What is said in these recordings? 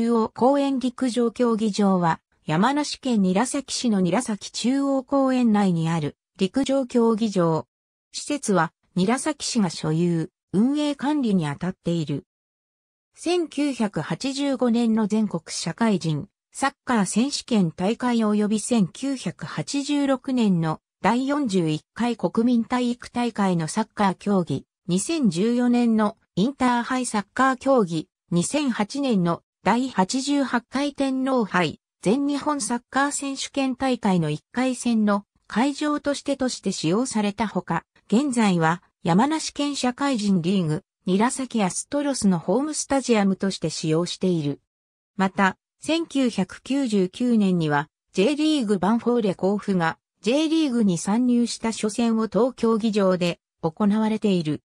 中央公園陸上競技場は、山梨県韮崎市の韮崎中央公園内にある陸上競技場。施設は韮崎市が所有、運営管理に当たっている。1985年の全国社会人サッカー選手権大会及び1986年の第41回国民体育大会のサッカー競技、2014年のインターハイサッカー競技、2008年の第88回天皇杯全日本サッカー選手権大会の1回戦の会場としてとして使用されたほか、現在は山梨県社会人リーグ、ニラサキアストロスのホームスタジアムとして使用している。また、1999年には J リーグバンフォーレ甲府が J リーグに参入した初戦を東京議場で行われている。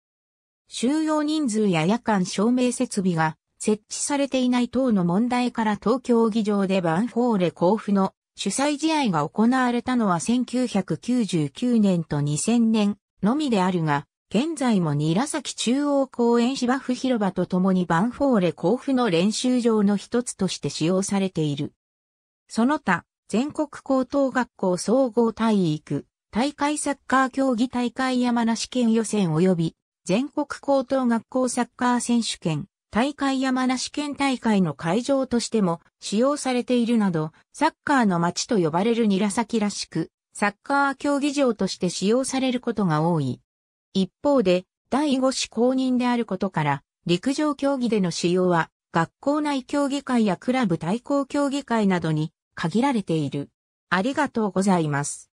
収容人数や夜間照明設備が設置されていない等の問題から東京議場でバンフォーレ甲府の主催試合が行われたのは1999年と2000年のみであるが、現在も韮崎中央公園芝生広場と共にバンフォーレ甲府の練習場の一つとして使用されている。その他、全国高等学校総合体育、大会サッカー競技大会山梨県予選及び、全国高等学校サッカー選手権、大会山梨県大会の会場としても使用されているなど、サッカーの街と呼ばれる韮崎らしく、サッカー競技場として使用されることが多い。一方で、第5子公認であることから、陸上競技での使用は、学校内競技会やクラブ対抗競技会などに限られている。ありがとうございます。